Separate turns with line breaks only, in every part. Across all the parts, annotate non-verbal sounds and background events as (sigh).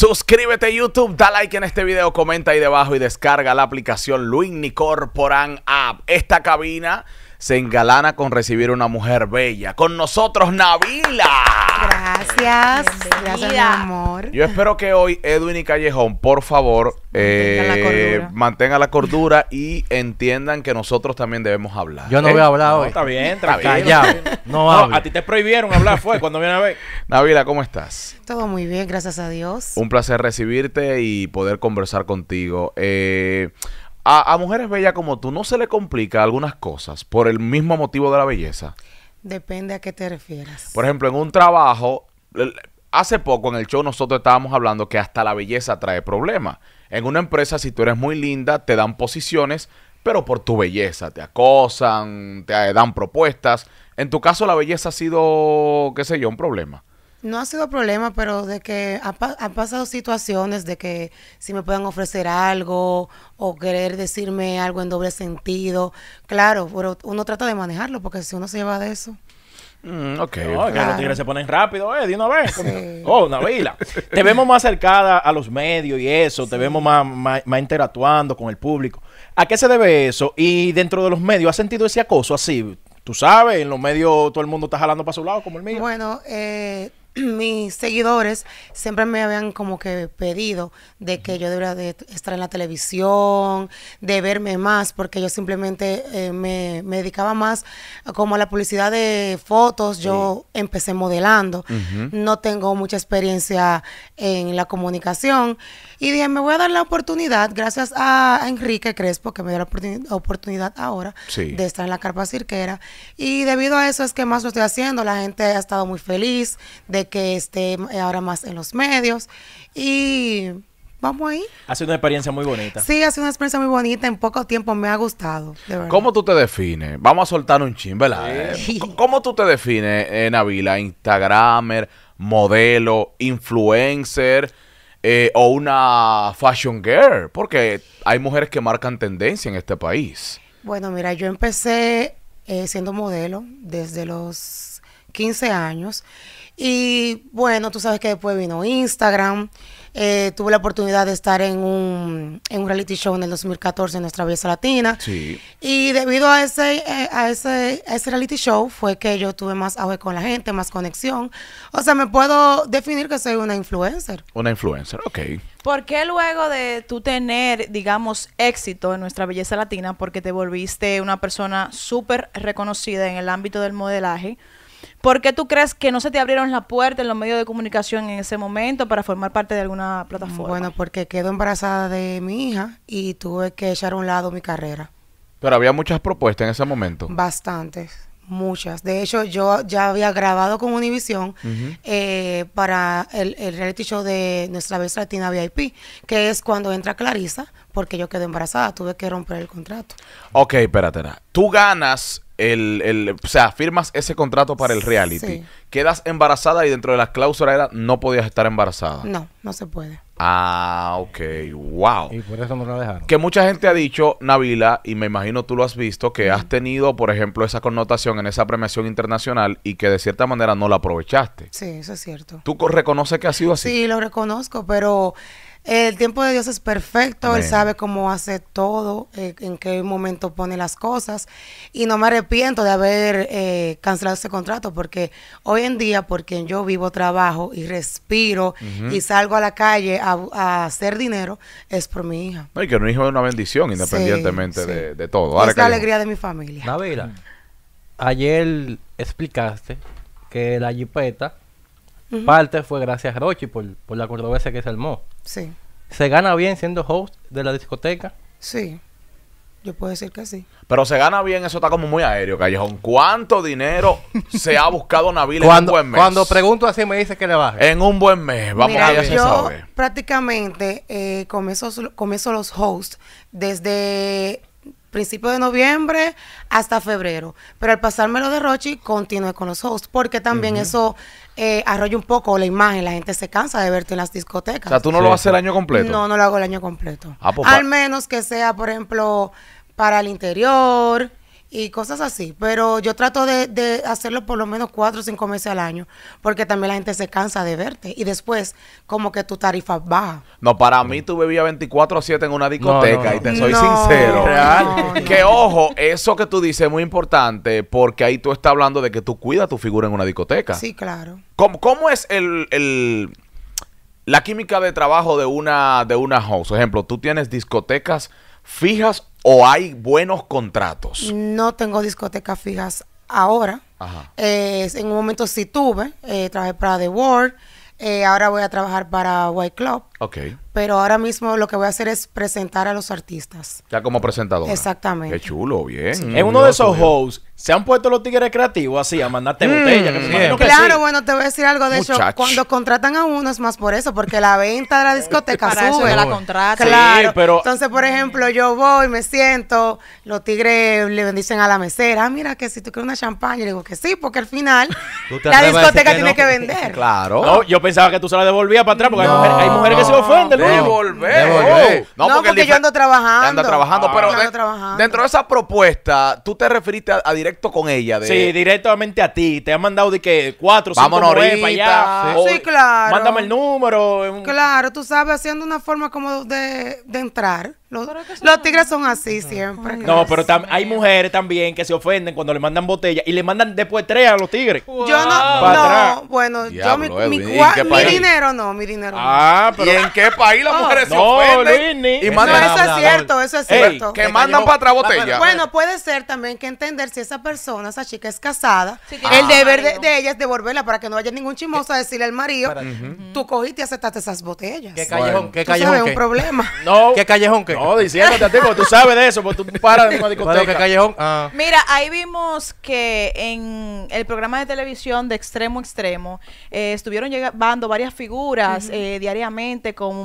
Suscríbete a YouTube, da like en este video, comenta ahí debajo y descarga la aplicación Luigni Corporan App. Esta cabina se engalana con recibir una mujer bella. Con nosotros, Navila.
Gracias. Gracias, mi amor.
Yo espero que hoy Edwin y Callejón, por favor, eh, mantengan la cordura y entiendan que nosotros también debemos hablar. Yo no voy a hablar
hoy. Está bien, tranquilo. Callado. No, a ti te prohibieron hablar,
fue cuando viene a ver. (laughs) Navila, ¿cómo estás?
Todo muy bien, gracias a Dios.
Un placer recibirte y poder conversar contigo. Eh, a, a mujeres bellas como tú, ¿no se le complica algunas cosas por el mismo motivo de la belleza?
Depende a qué te refieras.
Por ejemplo, en un trabajo, hace poco en el show nosotros estábamos hablando que hasta la belleza trae problemas. En una empresa, si tú eres muy linda, te dan posiciones, pero por tu belleza, te acosan, te eh, dan propuestas. En tu caso, la belleza ha sido, qué sé yo, un problema.
No ha sido problema, pero de que ha, pasado situaciones de que si me pueden ofrecer algo o querer decirme algo en doble sentido. Claro, pero uno trata de manejarlo porque si uno se lleva de eso.
Mm, ok. los tigres se ponen rápido, eh, de una vez. (laughs) Oh, una vila. te vemos más acercada a los medios y eso, te vemos más, más, más interactuando con el público. ¿A qué se debe eso? Y dentro de los medios, ¿has sentido ese acoso así? Tú sabes, en los medios todo el mundo está jalando para su lado, como el
mío. Bueno, eh (clears throat) mis seguidores siempre me habían como que pedido de que yo debiera de estar en la televisión, de verme más, porque yo simplemente eh, me, me, dedicaba más como a la publicidad de fotos, yo empecé modelando, no tengo mucha experiencia en la comunicación y dije, me voy a dar la oportunidad, gracias a Enrique Crespo, que me dio la oportunidad ahora de estar en la carpa cirquera, y debido a eso es que más lo estoy haciendo, la gente ha estado muy feliz de que esté ahora más en los medios y vamos ahí.
Ha sido una experiencia muy bonita. Sí,
ha sido una experiencia muy bonita. En poco tiempo me ha gustado, ¿Cómo
tú te defines? Vamos a soltar un chin, ¿verdad? Eh, ¿Cómo tú te defines, eh, Navila? ¿Instagramer, modelo, influencer eh, o una fashion girl? Porque hay mujeres que marcan tendencia en este país.
Bueno, mira, yo empecé eh, siendo modelo desde los 15 años. Y bueno, tú sabes que después vino Instagram. Eh, tuve la oportunidad de estar en un, reality show en el 2014 en nuestra Belleza Latina. Y debido a ese, eh, a, ese, ese reality show fue que yo tuve más auge con la gente, más conexión.
O sea, me puedo definir que soy una influencer.
Una influencer, ok.
¿Por qué luego de tú tener, digamos, éxito en nuestra Belleza Latina, porque te volviste una persona súper reconocida en el ámbito del modelaje, ¿Por qué tú crees que no se te abrieron las puertas en los medios de comunicación en ese momento para formar parte de alguna plataforma? Bueno, porque quedo embarazada de mi hija y tuve que echar a un lado mi carrera.
Pero había muchas propuestas en ese momento.
Bastantes muchas. De hecho, yo ya había grabado con Univision eh, para el, reality show de Nuestra Vez Latina VIP, que es cuando entra Clarisa, porque yo quedé embarazada, tuve que romper el contrato.
Ok, espérate. Tú ganas el, el, o sea, firmas ese contrato para el reality. Quedas embarazada y dentro de las cláusulas era no podías estar embarazada.
No, no se puede.
Ah, ok, wow. Y
por eso no la dejaron.
Que mucha gente ha dicho, Navila, y me imagino tú lo has visto, que has mm. tenido, por ejemplo, esa connotación en esa premiación internacional y que de cierta manera no la aprovechaste.
Sí, eso es cierto. ¿Tú reconoces que ha sido así? Sí, lo reconozco, pero el tiempo de Dios es perfecto, Él sabe cómo hace todo, eh, en qué momento pone las cosas. Y no me arrepiento de haber eh, cancelado ese contrato, porque hoy en día, por quien yo vivo, trabajo y respiro y salgo a la calle a, hacer dinero, es por mi hija. y
que un hijo es una bendición, independientemente De, todo. es la alegría
de mi familia.
ayer explicaste que la jipeta Parte fue gracias a Rochi por, la cordobesa que se armó. Sí. ¿Se gana bien siendo host de la discoteca?
Sí. Yo puedo decir que sí.
Pero se
gana bien, eso está como muy aéreo, Callejón. ¿Cuánto dinero (laughs) se ha buscado Nabil en un buen mes? Cuando
pregunto así me dice que le va. En un buen mes, vamos
a ver, yo Prácticamente eh, comienzo, comienzo los hosts desde principio de noviembre hasta febrero. Pero al pasármelo de Rochi, ...continúe con los hosts, porque también eso eh, arrolla un poco la imagen. La gente se cansa de verte en las discotecas. O sea, tú no lo haces el año completo. No, no lo hago el año completo. Ah, pues, al menos que sea, por ejemplo, para el interior y cosas así. Pero yo trato de, hacerlo por lo menos cuatro o cinco meses al año, porque también la gente se cansa de verte. Y después, como que tu tarifa baja.
No, para mí tú bebías 24 a 7 en una discoteca, y te soy sincero. Real. Que ojo, eso que tú dices es muy importante, porque ahí tú estás hablando de que tú cuidas tu figura en una discoteca. Sí, claro. ¿Cómo, es el, la química de trabajo de una de una house. Por ejemplo, tú tienes discotecas fijas o hay buenos contratos?
No tengo discotecas fijas ahora. Ajá. Eh, en un momento sí tuve, eh, trabajé para The World, eh, ahora voy a trabajar para White Club. Ok pero ahora mismo lo que voy a hacer es presentar a los artistas.
Ya como presentador.
Exactamente. Qué
chulo, bien. En uno de esos hosts. Se han puesto los tigres creativos así a mandarte mm, botellas. claro,
bueno, te voy a decir algo de eso Cuando contratan a uno es más por eso, porque la venta de la discoteca sube. la contrata Claro. Entonces, por ejemplo, yo voy, me siento, los tigres le bendicen a la mesera, ah, mira que si tú quieres una champaña, le digo que sí, porque al final (laughs) la discoteca tiene que vender.
Claro. yo pensaba que tú se la devolvías para atrás, porque hay, mujeres, hay mujeres que se ofenden
volver. Oh. No, porque, yo ando trabajando. trabajando, ah.
pero dentro de esa propuesta, tú te referiste a, directo con ella. Sí, directamente a ti. Te han mandado de que cuatro, Vámonos cinco, para Sí. claro. Mándame el número.
Claro, tú sabes, haciendo una forma como de, entrar. Los, tigres son así siempre. No,
pero hay mujeres también que se ofenden cuando le mandan botella y le mandan después tres a los tigres.
Yo no, bueno, yo mi, mi, dinero no, mi dinero ah, Pero, ¿Y en qué país? ahí las oh. mujeres se ofenden. y mandan, eso es cierto, eso es cierto. que mandan para atrás botellas Bueno, puede ser también que entender si esa persona, esa chica es casada, el deber de, ella es devolverla para que no haya ningún chimoso a decirle al marido, tú cogiste y aceptaste esas botellas. ¿Qué callejón? ¿Qué callejón? un
problema. (laughs) No. ¿Qué callejón? ¿Qué? No, diciéndote a ti, porque tú sabes de eso, porque tú paras en una discoteca. ¿Qué callejón?
Ah. Mira, ahí vimos que en el programa de televisión de extremo extremo eh, estuvieron llevando varias figuras eh, diariamente como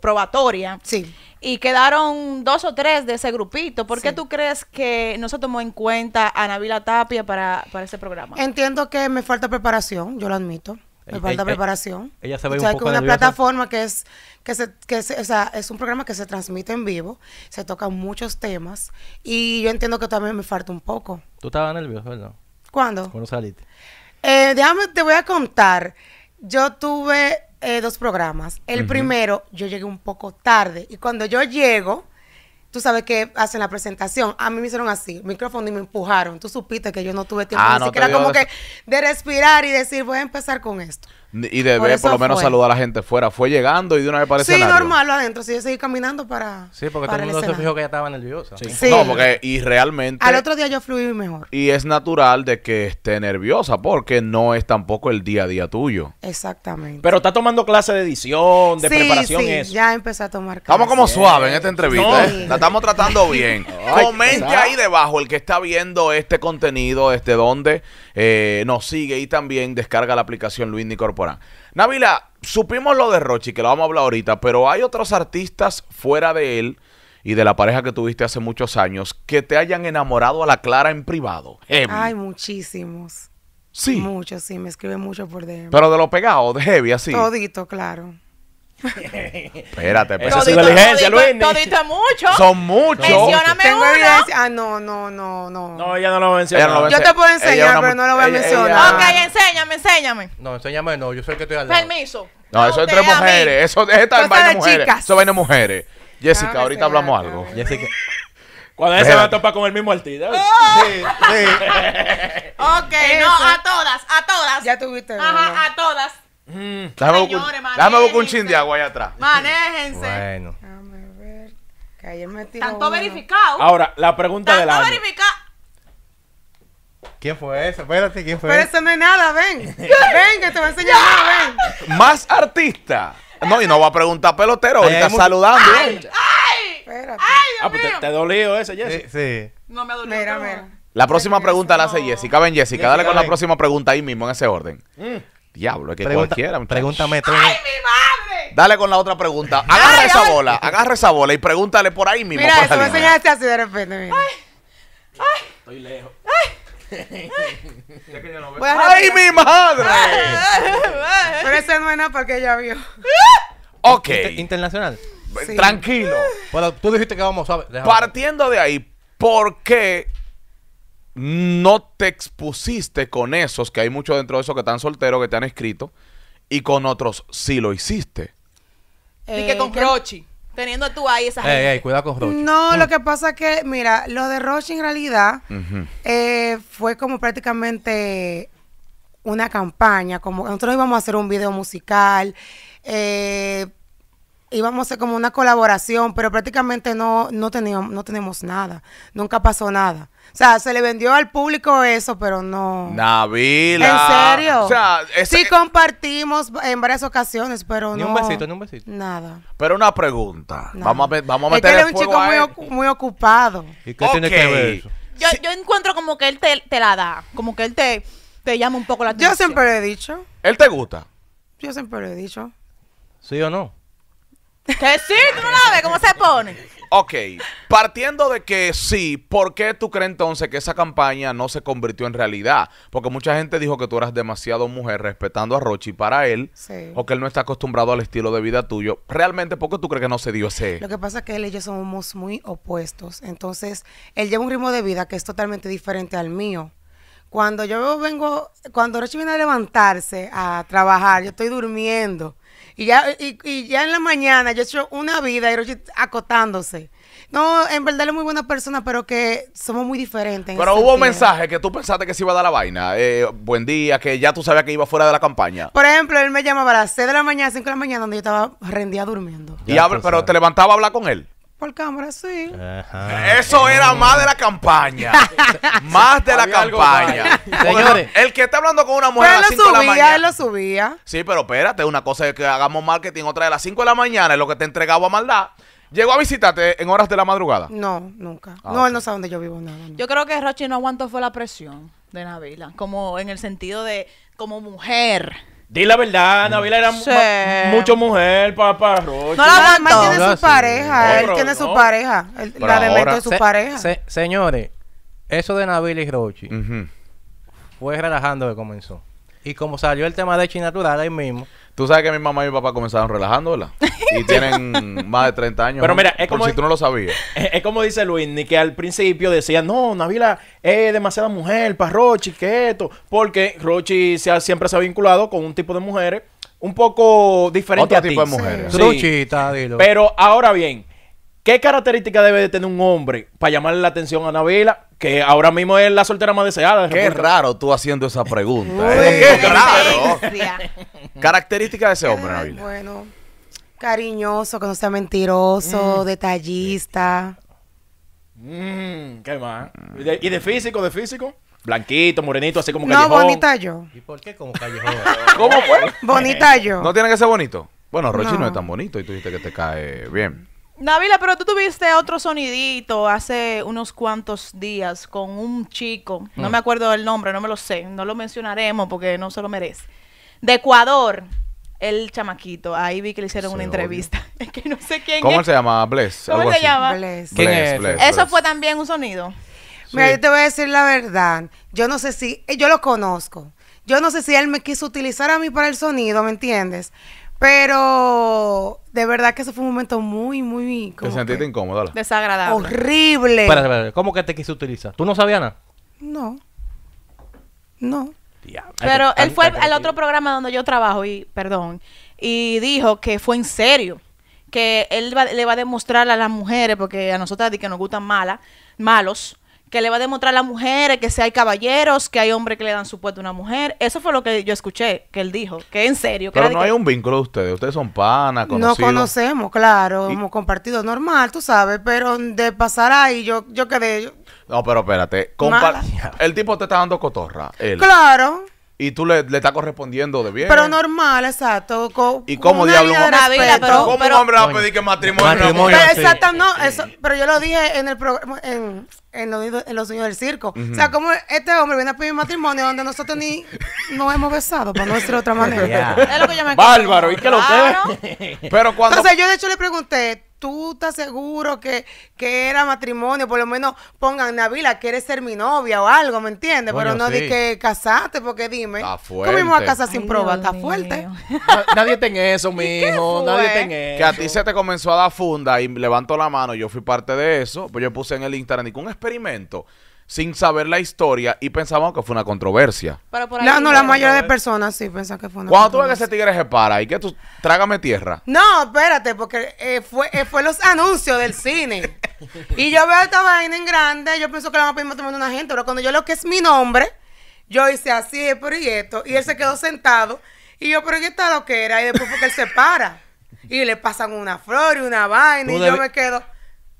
probatoria. Sí. Y quedaron dos o tres de ese grupito. ¿Por qué tú crees que no se tomó en cuenta a Navila Tapia para, para ese programa?
Entiendo que me falta preparación, yo lo admito. Me falta preparación. Ella se ve o sea, un una
plataforma que es que se, que o sea,
es un programa que se transmite en vivo, se tocan muchos temas y yo entiendo que también me falta un poco.
¿Tú estabas nervioso, verdad? ¿Cuándo? Cuando saliste.
Eh, déjame, te voy a contar. Yo tuve eh, dos programas. El primero, yo llegué un poco tarde. Y cuando yo llego, tú sabes que hacen la presentación. A mí me hicieron así, micrófono y me empujaron. Tú supiste que yo no tuve tiempo así que era como que de respirar y decir, voy a empezar con esto
y debe por, lo menos saludar a la gente fuera. Fue llegando y de una vez parece Sí, normal
adentro. Sí, yo seguí caminando para. Sí, porque todo el mundo se
fijó que ella estaba nerviosa. Sí. sí. No, porque. Y
realmente. Al otro
día yo fluí mejor.
Y es natural de que esté nerviosa porque no es tampoco el día a día tuyo.
Exactamente.
Pero está tomando clase de edición, de preparación sí,
Ya empezó a tomar clase. Estamos como
suave en esta entrevista. ¿eh? La estamos tratando bien. (laughs) Comente ahí debajo el que está viendo este contenido, este dónde. Eh, nos sigue y también descarga la aplicación Luis Corporán. Navila, supimos lo de Rochi, que lo vamos a hablar ahorita, pero hay otros artistas fuera de él y de la pareja que tuviste hace muchos años que te hayan enamorado a la clara en privado. hay
muchísimos. Sí. Muchos, sí, me escribe mucho por DM. Pero
de lo pegado, de heavy, así. Todito,
claro espérate, pero Eso es inteligencia, Luis. Todito es mucho. Son muchos. Mencioname Tengo una, Ah, no, no, no,
no.
No, ella no lo
menciona. yo te puedo enseñar, pero no lo voy a mencionar. Ok,
enséñame, enséñame.
No, enséñame, no. Yo sé el que estoy al
Permiso.
No,
eso es entre mujeres. Eso es entre vaina mujeres. Eso vaina
mujeres. Jessica, ahorita hablamos algo. Jessica.
Cuando ella
se va a topar con el mismo artista. Ah. Sí,
sí. ok, no, a todas, a todas. Ya tuviste. Ajá, a todas.
Mm. Déjame, buscar, un chin de agua allá atrás. Manéjense. Bueno.
Que ayer me Tanto verificado. Ahora,
la pregunta del año. verificado. ¿Quién fue ese? Espérate, ¿quién fue Pero
eso no es nada, ven. (laughs) ven, que te voy a enseñar (laughs)
ven. Más artista. No, y no va a preguntar pelotero, ahorita está saludando.
¡Ay! ¡Ay!
Ah, pues te, dolió ese, Jessica. Sí,
No me dolió. Mira,
La próxima pregunta la hace Jessica. Ven, Jessica, dale con la próxima pregunta ahí mismo, en ese orden. Mm. Diablo, es que cualquiera... cualquiera. muchacho. Pregúntame madre! Dale con la otra pregunta. Agarra esa bola, agarra esa bola y pregúntale por ahí mismo. Mira, eso me enseñaste
así de repente. ¡Ay! Estoy lejos.
¡Ay! que
¡Ay, mi madre! Ah, ah, ah. Pero eso no es nada porque ella vio.
Ok, internacional. tranquilo. Bueno, tú dijiste que vamos a... ver. Partiendo de ahí, ¿por qué
no te expusiste con esos, que hay muchos dentro de esos que están solteros, que te han escrito, y con otros sí lo hiciste.
y eh, que con Rochi,
teniendo tú ahí esa gente. cuidado con Rochi. No, lo que pasa es que, mira, lo de Rochi en realidad eh, fue como prácticamente una campaña, como nosotros íbamos a hacer un video musical, eh, íbamos a hacer como una colaboración, pero prácticamente no, no, teníamos, no tenemos nada. Nunca pasó nada. O sea, se le vendió al público eso, pero no.
Navila. ¿En serio? O sea, sí
compartimos en varias ocasiones, pero no. Ni un besito, ni un besito. Nada.
Pero una pregunta.
Vamos a, vamos a meter. Es él es un chico muy,
muy, ocupado.
¿Y qué tiene que ver eso?
Yo, yo encuentro como que él te, la da. Como que él te, te llama un poco la atención. Yo siempre lo he dicho.
¿Él te gusta?
Yo siempre lo he dicho. ¿Sí o no? Que sí, tú no la ves cómo se pone.
Ok, partiendo de que sí, ¿por qué tú crees entonces que esa campaña no se convirtió en realidad? Porque mucha gente dijo que tú eras demasiado mujer respetando a Rochi para él, o que él no está acostumbrado al estilo de vida tuyo. Realmente, ¿por qué tú crees que no se dio ese? Lo que
pasa es que él y yo somos muy opuestos. Entonces, él lleva un ritmo de vida que es totalmente diferente al mío. Cuando yo vengo, cuando Rochi viene a levantarse a trabajar, yo estoy durmiendo. Y ya, y, ya en la mañana yo he hecho una vida, acotándose. No, en verdad es muy buena persona, pero que somos muy diferentes. Pero hubo mensajes
que tú pensaste que se iba a dar la vaina. Eh, buen día, que ya tú sabías que iba fuera de la campaña.
Por ejemplo, él me llamaba a las 6 de la mañana, 5 de la mañana, donde yo estaba rendida durmiendo. y
pero te levantaba a hablar con él.
Por cámara, sí.
Eso era más de la campaña. (laughs) más de la campaña. Señores. El que está hablando con una mujer él lo subía, él lo
subía.
Sí, pero espérate, una cosa es que hagamos marketing, otra de las 5 de la mañana, es lo que te entregaba a maldad. ¿Llegó a visitarte en horas de la madrugada?
No, nunca. Ah, no, él no
sabe dónde yo vivo, nada.
Yo creo que Rochi no aguantó fue la presión de Navila, como en el sentido de como mujer
Dile la verdad, Navila era mucho mujer papá Rochi. No la no, tiene su
pareja, él tiene su pareja, él, la de es su pareja.
señores,
eso de Navila y Rochi fue relajando que comenzó. Y como salió el tema de
Chinatural ahí mismo, Tú sabes que mi mamá y mi papá comenzaron relajándola. Y (laughs) tienen más de 30 años. Pero mira, es como. si tú no lo sabías. Es, como dice Luis, ni que al principio decía, no, Navila es demasiada mujer para Rochi, que esto. Porque Rochi siempre se ha vinculado con un tipo de mujeres un poco diferente a ti. tipo de mujeres. Sí. dilo. Pero ahora bien, ¿qué característica debe de tener un hombre para llamarle la atención a Navila? que ahora mismo es la soltera más deseada. Qué raro tú haciendo esa pregunta. ¿eh? raro. Característica de ese hombre,
Bueno, cariñoso, que no sea mentiroso, mm. detallista.
Mm, ¿Qué más? ¿Y de, físico, de físico? Blanquito, morenito, así como callejón. No, bonita
yo. ¿Y por qué como callejón? (laughs) ¿Cómo fue? Bonita yo. ¿No
tiene que ser bonito? Bueno, Rochi no. es tan bonito y tú dijiste que te cae bien.
Nabila, pero tú tuviste otro sonidito hace unos cuantos días con un chico, no ah. me acuerdo del nombre, no me lo sé, no lo mencionaremos porque no se lo merece. De Ecuador, el chamaquito, ahí vi que le hicieron una entrevista. (laughs) Es que no sé quién ¿Cómo se llama? Bless. ¿Cómo se llama? ¿Quién es? Eso fue también un sonido. Mira, yo te voy
a decir la verdad. Yo no sé si, eh, yo lo conozco. Yo no sé si él me quiso utilizar a mí para el sonido, ¿me entiendes? Pero de verdad que eso fue un momento muy,
muy... Te sentiste incómodo, Desagradable. Horrible.
Espérate, ¿Cómo que te quise utilizar? ¿Tú no sabías nada?
No. No.
Pero él fue al otro
programa donde yo trabajo y, perdón, y dijo que fue en serio, que él le va a demostrar a las mujeres, porque a nosotras que nos gustan malas, malos, que le va a demostrar a las mujeres que si hay caballeros, que hay hombres que le dan su puesto a una mujer. Eso fue lo que yo escuché, que él dijo, que en serio. Que Pero no hay un
vínculo de ustedes, ustedes son panas, conocidos. No
conocemos, claro, como hemos
compartido normal, tú sabes, pero de pasar ahí yo, yo quedé...
No, pero espérate, el tipo te está dando cotorra.
Claro
y tú le, le estás correspondiendo de bien. Pero
normal, exacto. ¿Y cómo diablos
¿Cómo pero, un hombre va a pedir que matrimonio? pero, exacto,
no, eso, pero yo lo dije en el programa, en, en, en, los sueños del circo. O sea, como este hombre viene a pedir matrimonio donde nosotros ni nos hemos besado, para no decir de otra manera. (laughs) que Bárbaro, ¿y qué lo
que? Pero cuando... Entonces
yo de hecho le pregunté, tú estás seguro que, que era matrimonio, por lo menos pongan Navila, quieres ser mi novia o algo, ¿me entiendes? Pero no di que casaste, porque dime. Está fuerte. a casa sin prueba? está fuerte.
(laughs) nadie tiene eso, mijo. Nadie en eso.
Que a ti se te comenzó a dar funda y levanto la mano, yo fui parte de eso, pues yo puse en el Instagram, un experimento sin saber la historia y pensaban que fue una controversia.
no, no, la mayoría de personas sí pensan que fue una Cuando tú ves que ese
tigre se para y que tú trágame tierra.
No, espérate, porque eh, fue, eh, fue los anuncios del cine. y yo veo esta vaina en grande, yo pienso que la vamos a pedir tomando una gente, pero cuando yo lo que es mi nombre, yo hice así, pero y esto, y él se quedó sentado, y yo, pero ¿qué está lo que era? Y después porque él se para, y le pasan una flor y una vaina, y yo me quedo.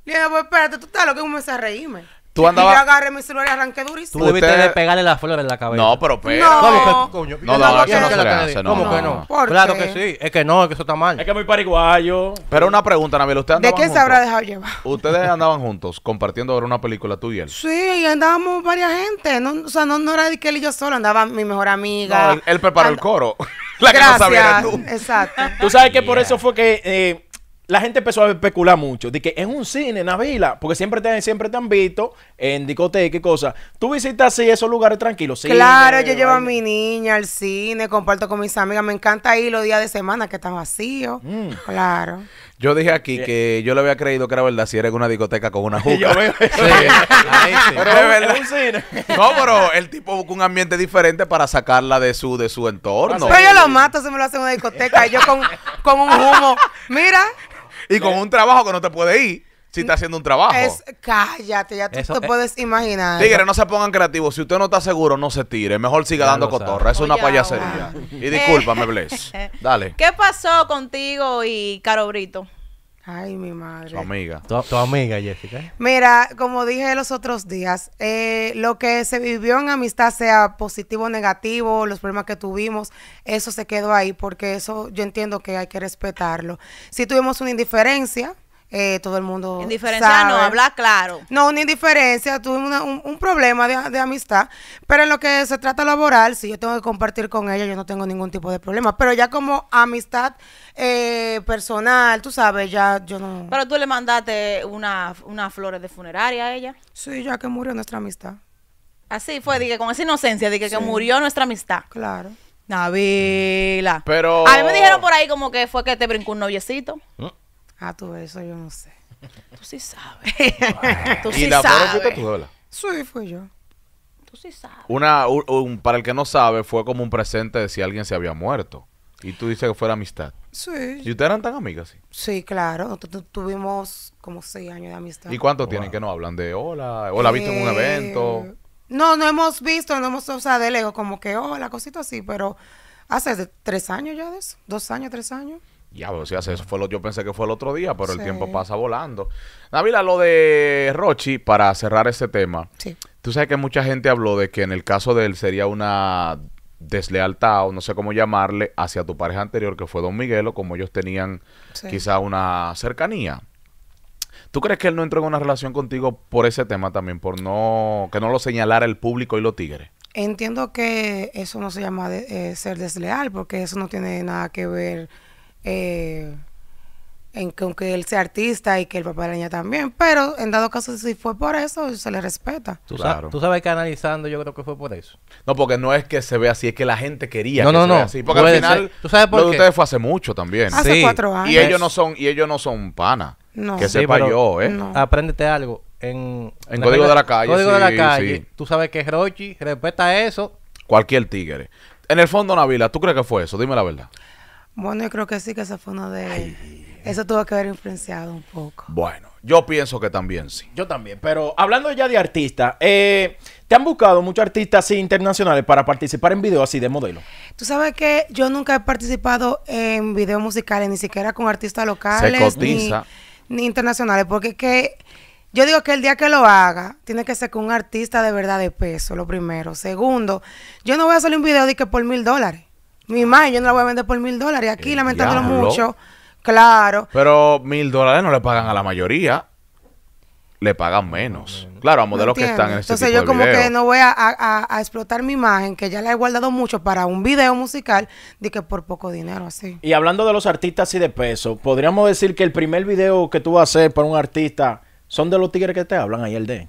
Le pues espérate, tú estás lo que me a reírme. Tú andabas. Yo agarré mi celular y arranqué durísimo. Tú debiste de
pegarle las flores en la cabeza. No, pero pero. No, coño? no, no, eso no se le hace. ¿Cómo que no? claro que sí. Es que no, es que eso está mal. Es que es muy pariguayo. Pero una pregunta, Nabil. ¿Usted
andaban ¿De qué se habrá dejado llevar?
Ustedes andaban juntos, compartiendo ahora una película tú y él.
Sí, andábamos varias gente. No, o sea, no, era de que él y yo solo. Andaba mi mejor amiga.
él, preparó el coro. (laughs) la que Gracias, no sabía tú.
Exacto. Tú sabes que por eso
fue que. Eh, la gente empezó a especular mucho de que es un cine, Navila, porque siempre te, siempre te han visto en discoteca y cosas. Tú visitas así esos lugares tranquilos. claro, yo llevo a
mi niña al cine, comparto con mis amigas. Me encanta ir los días de semana que están vacíos. Mm. Claro.
Yo dije aquí eh. que
yo le había creído que era verdad si era en una discoteca con una (laughs) juca. yo Sí. (laughs)
es verdad.
(laughs) No, pero el tipo busca un ambiente diferente para sacarla de su de su entorno. Ah, pero
yo lo mato si me lo hacen en una discoteca. yo con, con un humo. Mira.
Y con un trabajo que no te puede ir si está haciendo un trabajo.
cállate, ya tú te puedes imaginar. Tigre, no
se pongan creativos. Si usted no está seguro, no se tire. Mejor siga dando cotorra. Es una payasería. Y discúlpame,
(laughs) Bless. Dale, ¿Qué pasó contigo y Caro Brito? Ay, mi
madre. Tu
amiga. Tu, amiga, Jessica.
Mira, como dije los otros días, eh, lo que se vivió en amistad, sea positivo o negativo, los problemas que tuvimos, eso se quedó ahí, porque eso yo entiendo que hay que respetarlo. Si tuvimos una indiferencia, eh, todo el mundo. Indiferencia no, habla claro. No, ni indiferencia, tuve un, problema de, amistad, pero en lo que se trata laboral, si yo tengo que compartir con ella, yo no tengo ningún tipo de problema, pero ya como amistad eh, personal, tú sabes, ya yo no...
Pero tú le mandaste unas flores de funeraria a ella. Sí, ya que murió nuestra amistad. Así fue, dije, con esa inocencia, dije que murió nuestra amistad. Claro. Navila.
Pero... A mí me dijeron
por ahí como que fue que te brincó un noviecito.
Mm. Ah, tú, eso yo no sé.
(laughs) Tú sí sabes. ¿Y la sabes. fuiste tú sola? Sí, fui yo.
Tú sí sabes.
Una, un, para el que no sabe, fue como un presente de si alguien se había muerto. Y tú dices que fue la amistad. Sí. ¿Y ustedes eran tan amigas?
Sí? claro. Nosotros tuvimos como seis años de amistad. ¿Y cuánto tienen
que no hablan de hola? ¿O la viste en un eh, evento?
No, no hemos visto, no hemos, o sea, de lejos, como que, hola, cosito así, pero hace tres años ya de eso, dos años, tres años.
Ya, pero si hace eso fue lo, yo pensé que fue el otro día, pero el tiempo pasa volando. Navila, lo de Rochi, para cerrar ese tema. Sí. Tú sabes que mucha gente habló de que en el caso de él sería una deslealtad, o no sé cómo llamarle, hacia tu pareja anterior, que fue Don Miguelo, como ellos tenían quizá una cercanía. ¿Tú crees que él no entró en una relación contigo por ese tema también, por no que no lo señalara el público y los tigres?
Entiendo que eso no se llama de, eh, ser desleal, porque eso no tiene nada que ver eh, en que él sea artista y que el papá de la niña también, pero en dado caso si fue por eso, se le respeta. Tú,
sabes que analizando yo creo que fue por eso.
No, porque no es que se vea así, es que la gente quería no, que se Vea así. Porque al final, ¿Tú sabes por lo de ustedes fue hace mucho también. Hace cuatro años. Y ellos no son, y ellos
no son panas.
Que sepa yo, ¿eh?
algo. En, Código de la Calle. Código de la Calle. Tú sabes que Rochi respeta eso.
Cualquier tigre. En el fondo, Navila, ¿tú crees que fue eso? Dime la verdad.
Bueno, yo creo que sí, que esa fue una de... Eso tuvo que haber influenciado un poco.
Bueno, yo pienso que también sí. Yo también, pero hablando ya de artistas, eh, ¿te han buscado muchos artistas así internacionales para participar en videos así de modelo?
Tú sabes que yo nunca he participado en videos musicales, ni siquiera con artistas locales. Ni, internacionales, porque es que... Yo digo que el día que lo haga, tiene que ser con un artista de verdad de peso, lo primero. Segundo, yo no voy a hacer un video de que por mil dólares mi imagen yo no la voy a vender por mil dólares. Aquí, eh, lamentándolo mucho. Claro.
Pero mil dólares no le pagan a la mayoría. Le pagan menos. Claro, a modelos que están en este Entonces yo como que no
voy a, explotar mi imagen, que ya la he guardado mucho para un video musical, de que por poco dinero, así.
Y hablando de los artistas y de peso, podríamos decir que el primer video que tú vas a hacer para un artista son de los tigres que te hablan ahí el de.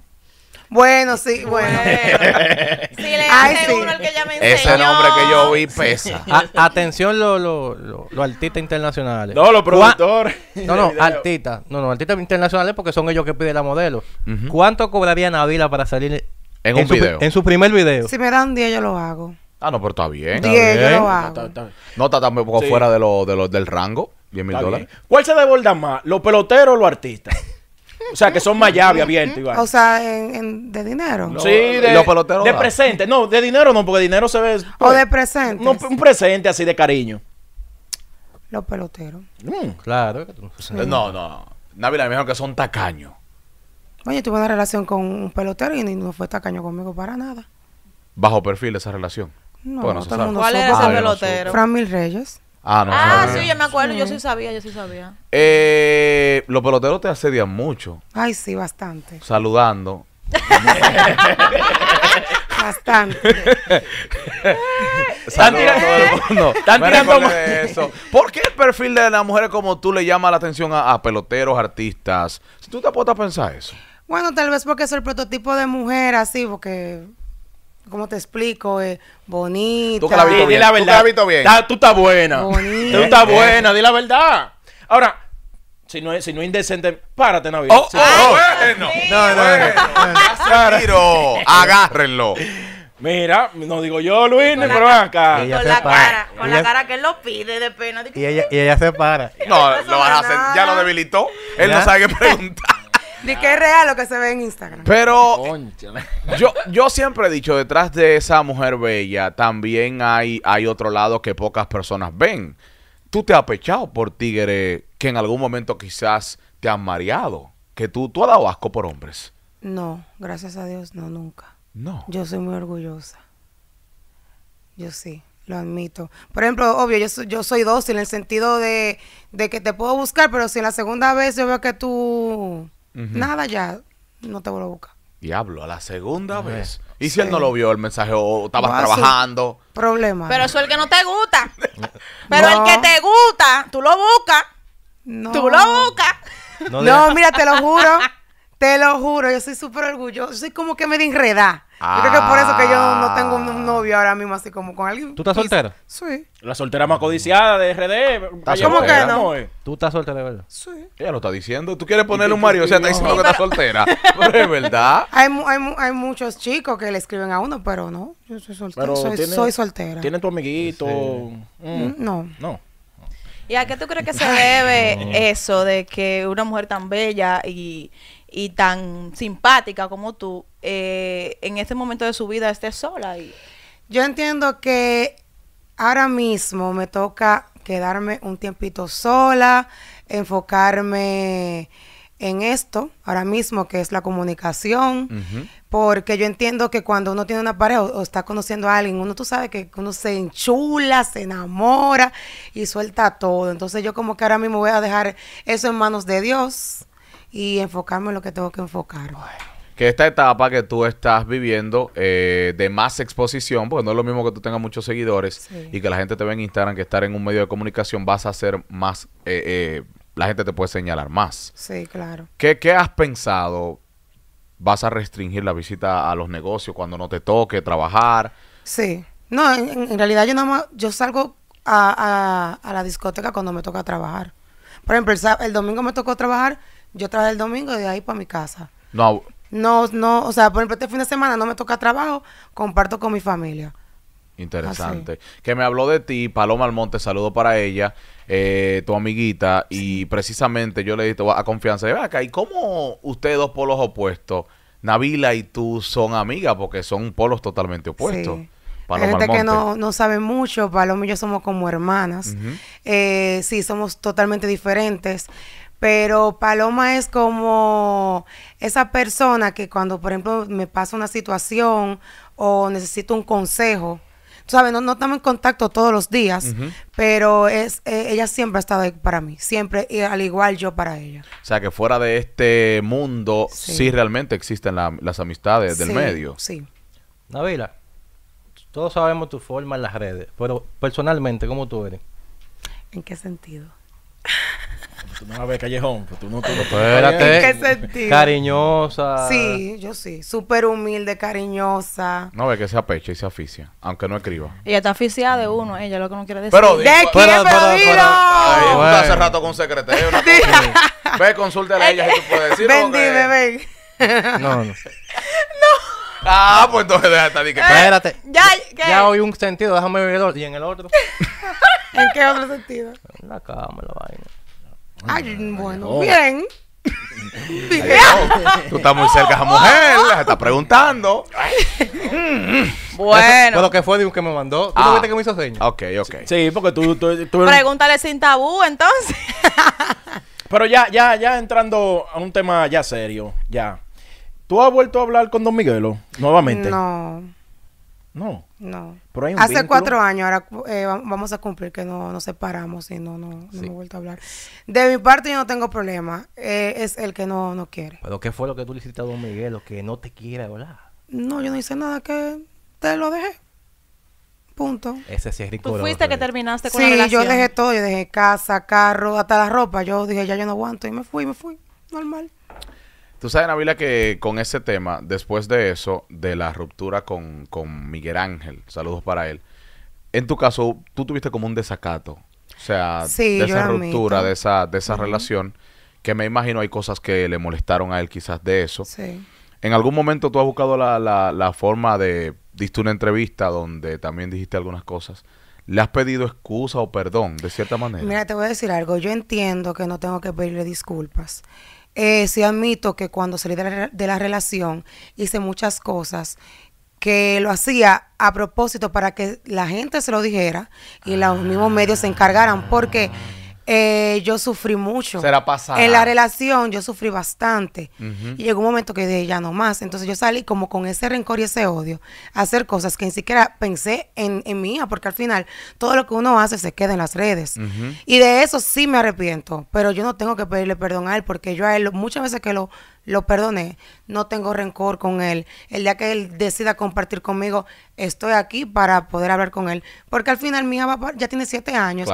Bueno, sí, bueno. (laughs) Sí, le Ay, uno el que
ya me Ese
nombre que yo vi pesa.
atención
los artistas internacionales. No, los productores. No, no, (laughs) artistas. No, no, artistas internacionales porque son ellos que piden la modelo. ¿Cuánto cobraría Navila para salir En un su, video. En su primer video.
Si me dan 10, yo lo hago.
Ah, no, pero está bien. 10, yo lo hago.
No está tampoco fuera de lo, de del rango. 10 mil dólares. ¿Cuál se devuelve más? ¿Los peloteros o los artistas? O sea, que son más llave abierto O
sea, de dinero. sí, de,
de presente. No, de dinero no, porque dinero se ve. O pues, de presente. Un, presente así de cariño.
Los peloteros.
Mm. claro. Sí. No, no. Navi la mejor que son tacaños.
Oye, tuve una relación con un pelotero y no fue tacaño conmigo
para nada.
Bajo perfil esa relación. No, no, no ¿Cuál es ese pelotero?
Fran Mil Reyes. Ah,
ah sí, yo me
acuerdo, yo sí sabía, yo sí sabía.
Eh, los peloteros te asedian mucho.
Ay, sí, bastante.
Saludando. (laughs) bastante. (laughs)
Están tirando, Están
¿Por qué el perfil de las mujeres como tú le llama la atención a, a peloteros, artistas? Si tú te apuestas a pensar eso.
Bueno, tal vez porque es el prototipo de mujer así, porque ¿Cómo te explico? Eh, bonita. Tú que la bien. La verdad. Tú, tú estás buena. Tú estás buena,
di la verdad. Ahora, si no es, si no indecente, párate, Navidad. Oh, oh. bueno. No, no, (laughs) Agárrenlo. Mira, no digo yo, Luis, ni pero acá. Con la cara, con la
cara que él lo pide de pena.
Y ella, se para. No,
lo vas a hacer, ya lo debilitó. Él no sabe qué preguntar.
Ni que es real lo que se ve en Instagram. Pero
yo, yo siempre he dicho, detrás de esa mujer bella también hay, hay otro lado que pocas personas ven. Tú te has pechado por tigre que en algún momento quizás te han mareado. Que tú, tú has dado asco por hombres.
No, gracias a Dios, no, nunca. No. Yo soy muy orgullosa. Yo sí lo admito. Por ejemplo, obvio, yo, soy, yo dócil en el sentido de, de, que te puedo buscar, pero si la segunda vez yo veo que tú Nada, ya no te vuelvo a buscar.
Diablo, a la segunda vez. ¿Y si él no lo vio el mensaje o estabas trabajando?
Problema.
Pero eso es el que no te gusta. (laughs) Pero el que te gusta, tú lo buscas. Tú lo buscas.
No, mira, te lo juro.
te lo juro. Yo soy súper orgulloso. Soy como que me enredada. Yo creo que por eso que yo no ah. tengo un novio ahora mismo, así como con alguien. ¿Tú estás soltera? Sí.
La soltera más codiciada de RD. ¿Cómo que no? ¿Tú estás soltera de verdad? Sí. Ella lo está diciendo. ¿Tú quieres ponerle un Mario? O sea, está diciendo que estás soltera. (laughs) Pero es verdad.
Hay, muchos chicos que le
escriben a uno, pero no. Yo soy
soltera. soy, tiene, soltera. ¿Tienen
tu amiguito? Mm.
No. No.
¿Y a qué tú crees que se debe (laughs) eso de que una mujer tan bella y y tan simpática como tú, eh, en este momento de su vida esté sola. Y...
Yo entiendo que ahora mismo me toca quedarme un tiempito sola, enfocarme en esto, ahora mismo, que es la comunicación, porque yo entiendo que cuando uno tiene una pareja o, está conociendo a alguien, uno tú sabes que uno se enchula, se enamora y suelta todo. Entonces yo como que ahora mismo voy a dejar eso en manos de Dios y enfocarme en lo que tengo que enfocar.
Que esta etapa que tú estás viviendo eh, de más exposición, porque no es lo mismo que tú tengas muchos seguidores y que la gente te ve en Instagram, que estar en un medio de comunicación vas a ser más, eh, eh la gente te puede señalar más.
Sí, claro.
¿Qué, has pensado? ¿Vas a restringir la visita a los negocios cuando no te toque trabajar?
Sí. No, en, realidad yo nada más, yo salgo a, a, la discoteca cuando me toca trabajar. Por ejemplo, el domingo me tocó trabajar yo trabajé el domingo y de ahí para mi casa. No. No, no, o sea, por ejemplo, este fin de semana no me toca trabajo, comparto con mi familia.
Interesante. Que me habló de ti, Paloma Almonte, saludo para ella, eh, tu amiguita, y precisamente yo le dije a confianza, de vaca ¿y cómo ustedes dos polos opuestos, Navila y tú, son amigas? Porque son polos totalmente opuestos. Paloma Hay gente que no,
no sabe mucho, Paloma y yo somos como hermanas. Eh, sí, somos totalmente diferentes pero Paloma es como esa persona que cuando, por ejemplo, me pasa una situación o necesito un consejo, tú sabes, no, estamos en contacto todos los días, pero es eh, ella siempre ha estado ahí para mí, siempre, y al igual yo para ella.
O sea, que fuera de este mundo, sí, realmente existen las amistades del medio.
Sí. Navila, todos sabemos tu forma en las redes, pero personalmente, ¿cómo tú eres?
¿En qué sentido? Tú
no la ves callejón, pues tú
no, Espérate. ¿En qué sentido? Cariñosa. Sí,
yo sí. Súper humilde, cariñosa.
No ve que se apecha y se aficia,
aunque no escriba. Ella está aficiada de uno, ella lo que no quiere decir. Pero, ¿De, quién, pero, pero, hace rato con secretario. (laughs)
ve, consulta a
ella si tú puedes decir. Ven, ven. No, no. sé (laughs) no. Ah, pues entonces deja estar. Que... Eh, espérate.
Ya, ¿qué? ya oí
un sentido, déjame ver el otro. Y en el otro.
(laughs) ¿En qué otro sentido?
En la cama, la vaina.
Ay, bueno, bien. (laughs) Dije, ah". tú estás muy cerca de esa mujer,
la está preguntando. (laughs)
Bueno.
¿Pero que fue Digo, que me mandó. ¿Tú no ah. viste que me hizo señas? Ok, ok. Sí, porque tú... tú,
Pregúntale sin tabú, entonces.
(laughs) Pero ya, ya, ya entrando a un tema ya serio, ya. ¿Tú has vuelto a hablar con Don Miguelo nuevamente?
No. No. No. Hace cuatro años, ahora eh, vamos a cumplir que no nos separamos y no, no, no vuelto a hablar. De mi parte yo no tengo problema, eh, es el que no, no quiere.
¿Pero qué fue lo que tú le hiciste a Don Miguel, lo que no te quiere hablar?
No, yo no hice nada que te lo dejé. Punto.
Ese sí es Tú fuiste que
terminaste con la relación. Sí, yo dejé
todo, yo dejé casa, carro, hasta la ropa. Yo dije, ya yo no aguanto y me fui, me fui. Normal.
Tú sabes, Navila, que con ese tema, después de eso, de la ruptura con, con Miguel Ángel, saludos para él, en tu caso, tú tuviste como un desacato, o sea, de esa ruptura, de esa, de esa relación, que me imagino hay cosas que le molestaron a él quizás de eso. Sí. ¿En algún momento tú has buscado la, la, la forma de, diste una entrevista donde también dijiste algunas cosas? ¿Le has pedido excusa o perdón, de cierta manera?
Mira, te voy a decir algo. Yo entiendo que no tengo que pedirle disculpas eh, admito que cuando salí de la relación hice muchas cosas que lo hacía a propósito para que la gente se lo dijera y los mismos medios se encargaran, porque eh, yo sufrí mucho. Será En la relación yo sufrí bastante. Y llegó un momento que dije, ya no más. Entonces yo salí como con ese rencor y ese odio hacer cosas que ni siquiera pensé en, en hija, porque al final todo lo que uno hace se queda en las redes. Y de eso sí me arrepiento, pero yo no tengo que pedirle perdón a él, porque yo a él muchas veces que lo lo perdoné, no tengo rencor con él. El día que él decida compartir conmigo, estoy aquí para poder hablar con él. Porque al final mi hija ya tiene siete años.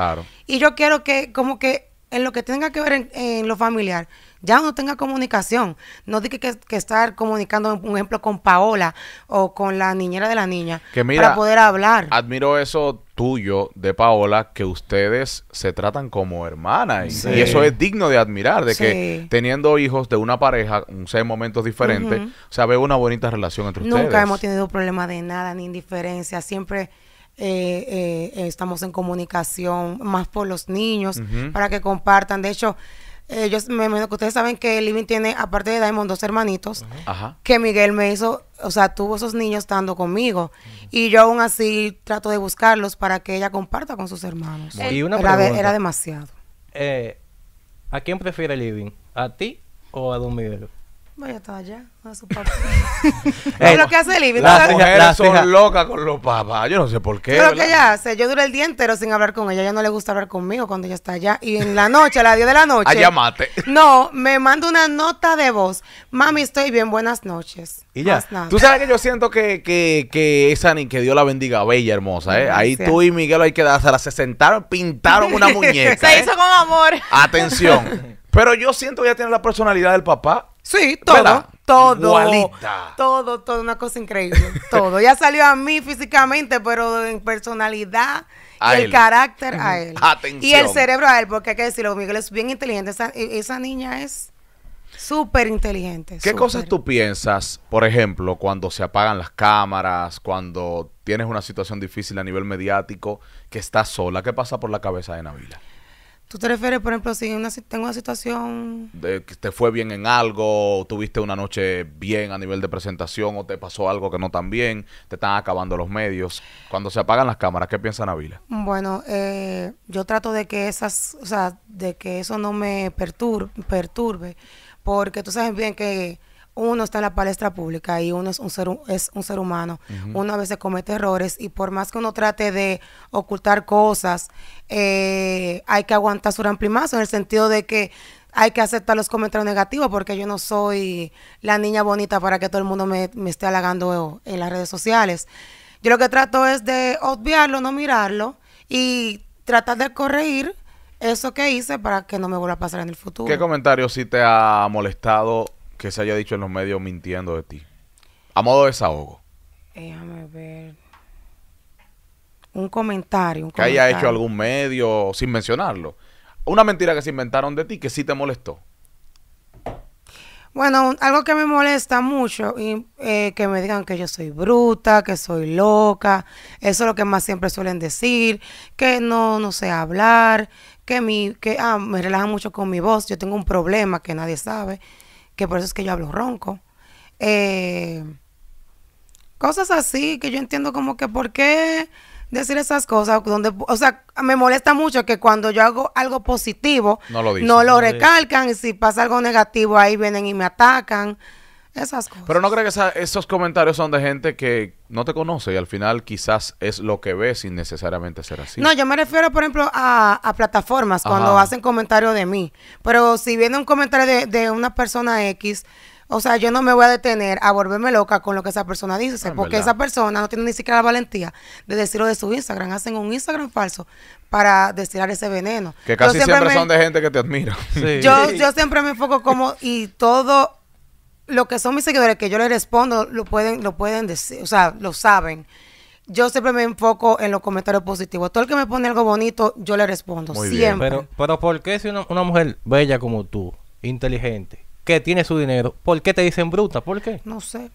Y yo quiero que como que en lo que tenga que ver en, lo familiar, ya no tenga comunicación. No diga que, estar comunicando, un ejemplo, con Paola o con la niñera de la niña para poder
hablar. Admiro eso tuyo de Paola, que ustedes se tratan como hermanas. Y, eso es digno de admirar, de que teniendo hijos de una pareja, un seis momentos diferentes, se una bonita relación entre ustedes. Nunca hemos
tenido problemas de nada, ni indiferencia. Siempre eh, eh, estamos en comunicación más por los niños, para que compartan. De hecho, ellos me, ustedes saben que Living tiene, aparte de Diamond, dos hermanitos, que Miguel me hizo, o sea, tuvo esos niños estando conmigo. Y yo aún así trato de buscarlos para que ella comparta con sus hermanos. Y una era, era demasiado.
Eh, ¿A quién prefiere Living? ¿A ti o a Don Miguel?
Ella estaba allá, su papá. es (laughs) lo que hace Libby. Las mujeres son
locas con los papás. Yo no sé por qué. Pero que
ella hace, yo duré el día entero sin hablar con ella. Ella no le gusta hablar conmigo cuando ella está allá. Y en la noche, a las 10 de la noche. Allá mate. No, me manda una nota de voz. Mami, estoy bien, buenas noches.
Y ya. Tú sabes que yo siento que, que, que esa ni que Dios la bendiga, bella, hermosa, ¿eh? Ahí tú y Miguel hay que dársela. Se sentaron, pintaron una (laughs) muñeca. Se ¿eh? hizo
con amor. Atención.
(laughs) Pero yo siento que ella tiene la personalidad del papá.
Sí, todo. Todo. Todo, toda una cosa increíble. todo. Ya salió a mí físicamente, pero en personalidad. el carácter a él. Y el cerebro a él, porque hay que decirlo, Miguel es bien inteligente. Esa, e, niña es súper inteligente. ¿Qué cosas
tú piensas, por ejemplo, cuando se apagan las cámaras, cuando tienes una situación difícil a nivel mediático, que estás sola? ¿Qué pasa por la cabeza de Navila?
¿Tú te refieres, por ejemplo, si tengo una situación...
De que te fue bien en algo, tuviste una noche bien a nivel de presentación, o te pasó algo que no tan bien, te están acabando los medios. Cuando se apagan las cámaras, ¿qué piensa Navila?
Bueno, eh, yo trato de que esas, o sea, de que eso no me perturbe, perturbe porque tú sabes bien que uno está en la palestra pública y uno es un ser, un ser humano. Uno a veces comete errores y por más que uno trate de ocultar cosas, eh, hay que aguantar su primazo en el sentido de que hay que aceptar los comentarios negativos porque yo no soy la niña bonita para que todo el mundo me, esté halagando en las redes sociales. Yo lo que trato es de obviarlo, no mirarlo y tratar de corregir eso que hice para que no me vuelva a pasar en el futuro. ¿Qué
comentario sí te ha molestado que se haya dicho en los medios mintiendo de ti? A modo de desahogo.
Déjame ver. Un comentario. que haya hecho algún
medio sin mencionarlo. Una mentira que se inventaron de ti que sí te molestó.
Bueno, algo que me molesta mucho y eh, que me digan que yo soy bruta, que soy loca, eso es lo que más siempre suelen decir, que no no sé hablar, que mi que ah, me relaja mucho con mi voz, yo tengo un problema que nadie sabe que por eso es que yo hablo ronco. Eh, cosas así que yo entiendo como que por qué decir esas cosas. Donde, o sea, me molesta mucho que cuando yo hago algo positivo, no lo, recalcan. y si pasa algo negativo, ahí vienen y me atacan. Esas cosas.
Pero no creo que esos comentarios son de gente que no te conoce y al final quizás es lo que ves sin necesariamente ser así. No,
yo me refiero, por ejemplo, a, plataformas cuando hacen comentarios de mí. Pero si viene un comentario de, una persona X, o sea, yo no me voy a detener a volverme loca con lo que esa persona dice, porque esa persona no tiene ni siquiera la valentía de decirlo de su Instagram. Hacen un Instagram falso para destilar ese veneno. Que casi siempre, son de
gente que te admira. Yo, yo
siempre me enfoco como y todo lo que son mis seguidores, que yo les respondo, lo pueden, lo pueden decir, o sea, lo saben. Yo siempre me enfoco en los comentarios positivos. Todo el que me pone algo bonito, yo le respondo. siempre. Pero,
pero, ¿por qué si una, mujer bella como tú, inteligente, que tiene su dinero, ¿por qué te dicen bruta? ¿Por qué?
No sé.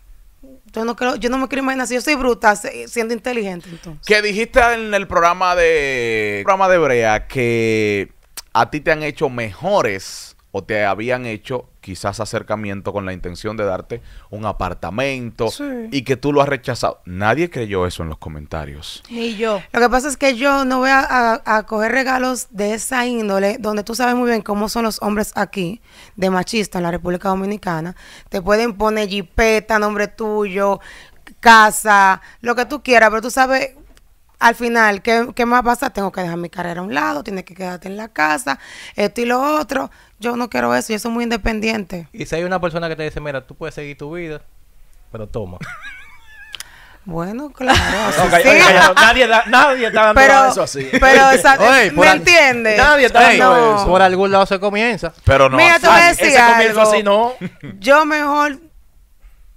Yo no, creo, yo no me quiero imaginar. Si yo soy bruta, siendo inteligente, entonces.
Que dijiste en el programa de. programa de
Brea que a ti te han hecho mejores o te habían hecho quizás acercamiento con la intención de darte un apartamento y que tú lo has rechazado. Nadie creyó eso en los comentarios.
Ni yo. Lo que pasa es que yo no voy a, coger regalos de esa índole, donde tú sabes muy bien cómo son los hombres aquí, de machista en la República Dominicana. Te pueden poner jipeta, nombre tuyo, casa, lo que tú quieras, pero tú sabes al final, ¿qué, ¿qué, más pasa? Tengo que dejar mi carrera a un lado, tienes que quedarte en la casa, esto y lo otro. Yo no quiero eso, yo soy muy independiente.
Y si hay una persona que te dice, mira, tú puedes seguir tu vida, pero toma. (laughs)
Bueno, claro. (laughs) nadie, nadie está dando pero, eso así. Pero, (laughs) ¿me entiendes? Nadie está dando eso. Por
algún lado se comienza. Pero no Mira, tú Así,
no. Yo mejor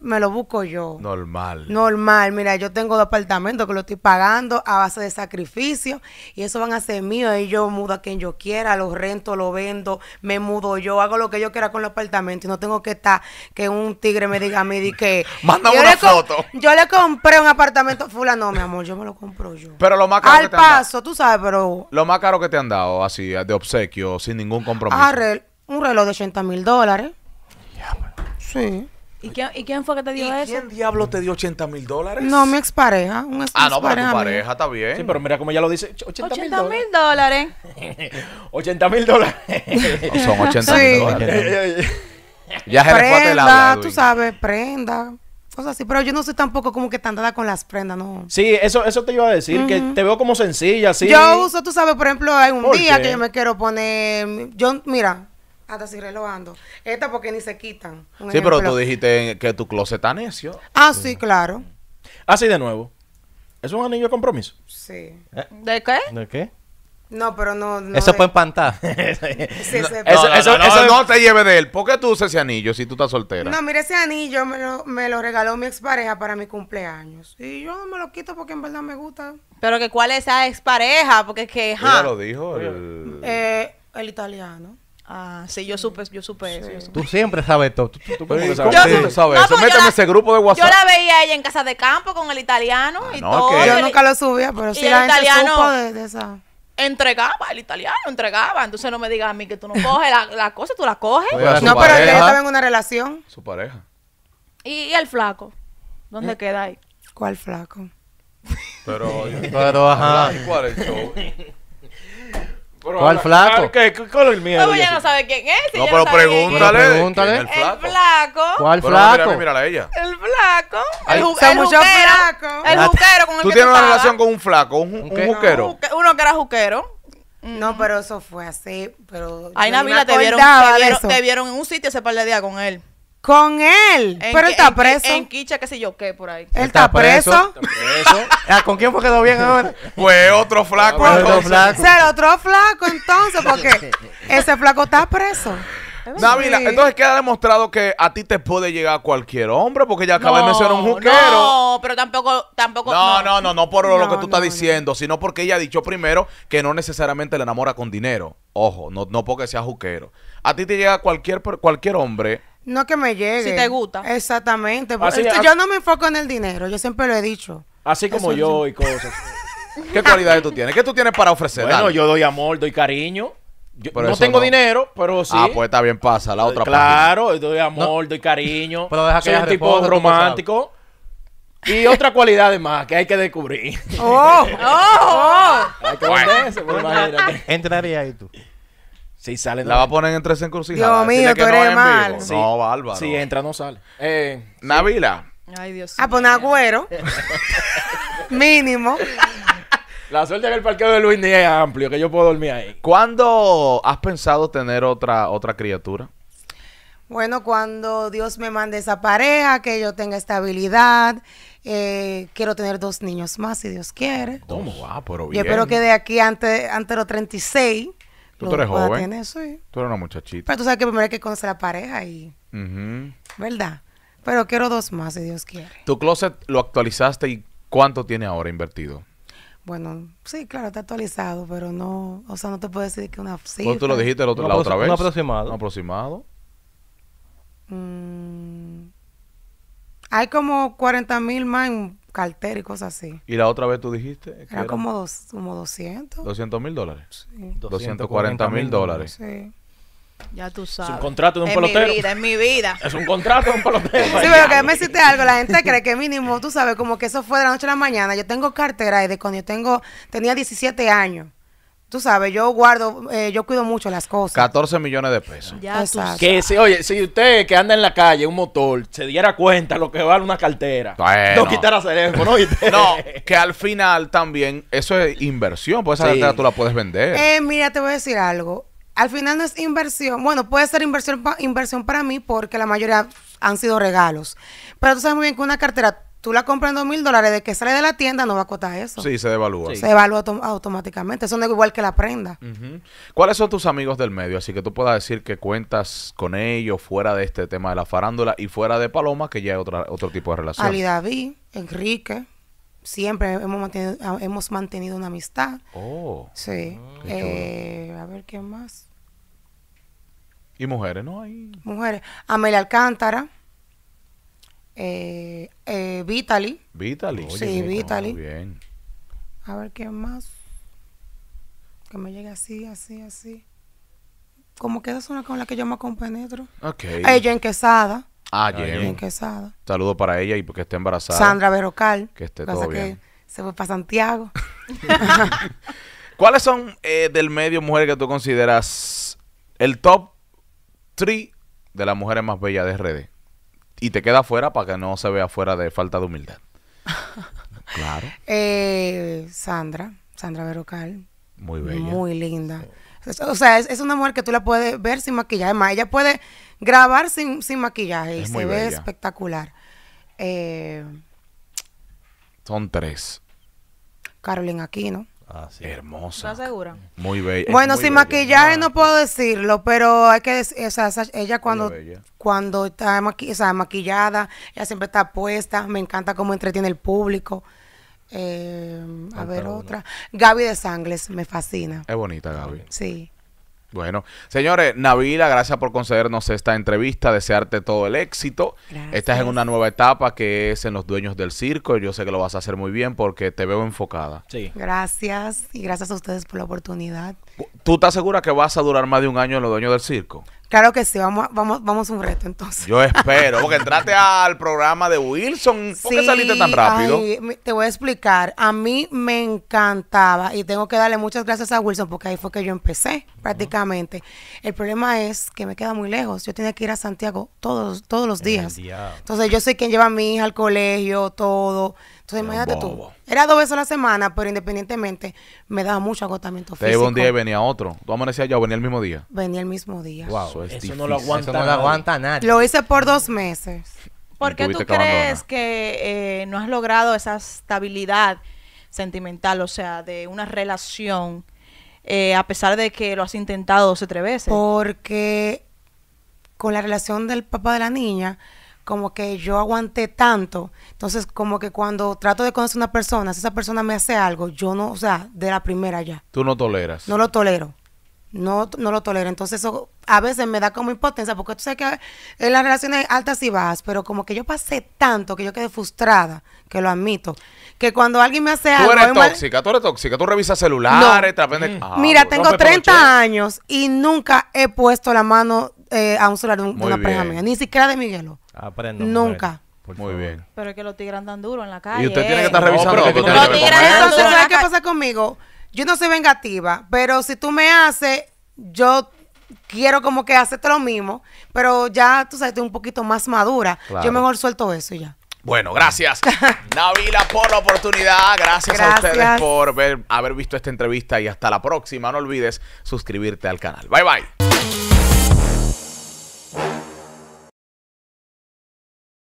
me lo busco yo.
Normal.
Normal. Mira, yo tengo dos apartamentos que lo estoy pagando a base de sacrificio y eso van a ser míos. Y yo mudo a quien yo quiera, los rento, lo vendo, me mudo yo, hago lo que yo quiera con los apartamentos y no tengo que estar que un tigre me diga a mí que. (laughs) Manda una foto. Yo le compré un apartamento fulano, no, mi amor, yo me lo compro yo.
Pero lo más caro Al paso,
tú sabes, pero.
Lo más caro que te han dado, así, de obsequio, sin ningún compromiso. Ah,
un reloj de 80 mil dólares. Pues. sí.
¿Y quién, fue que te dio ¿Y eso? ¿Quién diablo te dio 80 mil dólares? No,
mi expareja. Un ah, no, pero tu pareja
está bien. Sí, pero mira como ella lo dice: 80
mil dólares.
80 (laughs) mil dólares.
son 80 mil dólares.
ya se tú sabes, prenda. Cosas así, pero yo no soy tampoco como que tan dada con las prendas, ¿no?
Sí, eso, eso te iba a decir, que te veo como sencilla, sí Yo
uso, tú sabes, por ejemplo, hay un día que yo me quiero poner. Yo, mira, hasta si relojando. Esta porque ni se quitan. sí, pero tú
dijiste que tu closet está necio. Ah, sí,
claro. Así
ah,
de nuevo. ¿Es un anillo de compromiso? Sí. ¿Eh?
¿De qué? ¿De qué? No, pero no. no eso puede empantar. (laughs) sí, eso,
no, te lleve de él. ¿Por qué tú usas ese
anillo si tú estás soltera? No,
mire, ese anillo me lo, regaló mi expareja para mi cumpleaños.
Y yo me lo quito porque en verdad me gusta. Pero que cuál es esa expareja, porque es que. lo
dijo. El...
Eh, el italiano. Ah, sí, yo supe, yo supe eso. Tú
siempre sabes todo. Tú,
sabes, sabes
ese grupo de WhatsApp. Yo
la veía ella en casa de campo con el italiano ah, y todo. Yo nunca lo
subía, pero sí la el gente italiano, supo
de, de, esa... Entregaba, el italiano entregaba. Entonces no me digas a mí que tú no coges la, la cosa, tú la coges. no, pero ella estaba en una
relación. Su pareja.
¿Y, el flaco? ¿Dónde eh, queda ahí?
¿Cuál flaco? Pero, (laughs) pero ajá. ¿Cuál es show? ¿Cuál flaco?
¿Qué, qué color miedo?
No, ya no sabe quién es. no, pero pregúntale. pregúntale. El
flaco. el flaco.
¿Cuál flaco? mira, a ella.
El flaco. El, ju el juquero. Flaco. El ah, juquero con el ¿Tú tienes una relación con
un flaco, un, un, un juquero?
Uno que era juquero. No, mm. pero eso fue así. Pero Ay, Navila, te vieron, te, vieron, te vieron en un sitio ese par de días con él. Con él. pero él está preso. En, Quicha, qué sé yo, qué por ahí. Él está preso. (laughs)
Ah, ¿Con quién fue quedó bien ahora? Pues otro flaco. el otro flaco. Ser
otro flaco entonces, porque (laughs) ese flaco está preso.
Navi, entonces queda demostrado que a ti te puede llegar cualquier hombre, porque ya acaba de mencionar un juquero. No,
pero tampoco, tampoco. No,
no, no, no, por lo que tú estás diciendo, sino porque ella ha dicho primero que no necesariamente le enamora con dinero. Ojo, no, no porque sea juquero. A ti te llega cualquier, cualquier hombre
no que me llegue. Si te gusta. Exactamente. Así, este, yo no me enfoco en el dinero, yo siempre lo he dicho. Así como yo
y cosas. (laughs) ¿Qué cualidades tú tienes? ¿Qué tú tienes para ofrecer? Bueno, yo doy amor, doy cariño. no tengo dinero, pero ah, sí. Ah,
pues está bien, pasa la otra Claro,
yo doy amor, doy cariño. Pero deja que soy un tipo romántico. Y otra cualidad más que hay que descubrir.
¡Oh! (laughs) ¡Oh!
oh. Hay
Entraría ahí tú si sale. La va a poner entre tres encrucijada. Dios mío, tú eres mal. No, bárbaro. Si entra, no sale. Eh, Navila.
Ay, Dios A ah, poner pues agüero. (laughs) Mínimo.
La suerte es que el parqueo de Luis ni es amplio, que yo puedo dormir
ahí. ¿Cuándo has pensado tener otra, otra criatura?
Bueno, cuando Dios me mande esa pareja, que yo tenga estabilidad. Eh, quiero tener dos niños más, si Dios quiere. ¿Cómo va? Pero bien. Yo espero que de aquí Antes ante los 36 Tú, eres joven. Tú eres una muchachita. Pero tú sabes que primero hay que conocer a la pareja y. ¿Verdad? Pero quiero dos más, si Dios quiere.
¿Tu closet lo actualizaste y cuánto tiene ahora invertido?
Bueno, sí, claro, está actualizado, pero no. O sea, no te puedo decir que una. Sí, ¿Cuánto tú lo dijiste la, otra, vez? Un aproximado. Un
aproximado.
Mm, hay como 40 mil más en cartera y cosas así.
¿Y la otra vez tú dijiste? era, como,
como 200.
200 mil dólares. Sí.
240 mil dólares. Sí. Ya tú sabes. Es un contrato de un pelotero. Es mi vida, es
un contrato de un pelotero. sí, pero que me hiciste algo. La gente cree que
mínimo, tú sabes, como que eso fue de la noche a la mañana. Yo tengo cartera y de cuando yo tengo, tenía 17 años. Tú sabes, yo guardo, eh, yo cuido mucho las cosas.
14 millones de pesos. Ya, sabes. Que si, oye, si usted que anda en la calle, un motor, se diera cuenta lo que vale una cartera, bueno. no quitará cerebro,
no, que al final también, eso es inversión, pues esa cartera tú la puedes vender. Eh,
mira, te voy a decir algo. Al final no es inversión. Bueno, puede ser inversión, inversión para mí porque la mayoría han sido regalos. Pero tú sabes muy bien que una cartera tú la compras en dos mil dólares, de que sale de la tienda no va a costar eso. Sí,
se devalúa. Se devalúa
automáticamente. Eso no es igual que la prenda.
¿Cuáles son tus amigos del medio? Así que tú puedas decir que cuentas con ellos fuera de este tema de la farándula y fuera de Paloma, que ya es otra, otro tipo de relación. Ali
David, Enrique. Siempre hemos mantenido, ah, una amistad. Oh. Sí. Ah, eh, a ver, ¿qué más?
¿Y mujeres no hay?
Mujeres. Amelia Alcántara eh, eh, Vitaly. Vitaly. sí, Vitaly. bien. A ver quién más. Que me llegue así, así, así. Como que una con la que yo me compenetro. Ok. Ella en Quesada. Ah, en Quesada.
Saludo para ella y porque esté embarazada. Sandra Berrocal. Que esté todo bien.
se fue para Santiago. (laughs)
(laughs) ¿Cuáles son eh, del medio mujeres que tú consideras el top 3 de las mujeres más bellas de RD? y te queda afuera para que no se vea afuera de falta de humildad. (laughs)
claro. Eh, Sandra, Sandra Verocal. Muy bella. Muy linda. O sea, es, una mujer que tú la puedes ver sin maquillaje. Además, ella puede grabar sin, maquillaje y se ve espectacular. Eh,
Son tres.
aquí Aquino.
Ah, Hermosa. segura? Muy bella. Bueno, sin maquillaje
no puedo decirlo, pero hay que decir, ella cuando, cuando está maquillada, ella siempre está puesta, me encanta cómo entretiene el público. Eh, a ver otra. Gaby de Sangles, me fascina.
Es bonita Gaby. Sí. Bueno, señores, Navila, gracias por concedernos esta entrevista, desearte todo el éxito. Estás en una nueva etapa que es en los dueños del circo. Yo sé que lo vas a hacer muy bien porque te veo enfocada. Sí.
Gracias y gracias a ustedes por la oportunidad.
¿Tú estás segura que vas a durar más de un año en los dueños del circo?
Claro que sí, vamos, vamos, vamos a un reto entonces.
Yo espero, porque entraste al programa de Wilson. ¿Por qué saliste tan rápido?
te voy a explicar. A mí me encantaba y tengo que darle muchas gracias a Wilson porque ahí fue que yo empecé prácticamente. El problema es que me queda muy lejos. Yo tenía que ir a Santiago todos, todos los días. Entonces yo soy quien lleva a mi hija al colegio, todo. Entonces, imagínate tú. Era dos veces a la semana, pero independientemente me daba mucho agotamiento físico. Te un día y
venía otro. Tú amanecías ya venía el mismo día.
Venía el mismo día. eso, no lo aguanta, no lo aguanta nadie. Lo hice por dos meses.
¿Por qué tú crees que eh, no has logrado esa estabilidad sentimental, o sea, de una relación, eh, a pesar de que lo has intentado dos o tres veces? Porque con la relación del papá
de la niña, como que yo aguanté tanto. Entonces, como que cuando trato de conocer a una persona, si esa persona me hace algo, yo no, o sea, de la primera ya.
Tú no toleras. No
lo tolero. No, no lo tolero. Entonces, eso a veces me da como impotencia, porque tú sabes que en las relaciones altas y bajas, pero como que yo pasé tanto que yo quedé frustrada, que lo admito. Que cuando alguien me hace algo. Tú eres tóxica,
tú eres tóxica, tú revisas celulares, te aprendes... Mm. Mira, tengo 30
años y nunca he puesto la mano eh, a un celular de, de una pareja mía, ni siquiera de Miguelo. Aprendo. Nunca.
Muy bien.
Pero es que los tigres andan duro en la calle. Y usted tiene que estar
revisando. No, los Entonces, ¿sabes qué pasa conmigo? Yo no soy vengativa, pero si tú me haces, yo quiero como que hacerte lo mismo, pero ya tú sabes, estoy un poquito más madura. Yo mejor suelto eso ya.
Bueno, gracias (laughs) Navila por la oportunidad, gracias, a ustedes por haber visto esta entrevista y hasta la próxima. No olvides suscribirte al canal. Bye bye.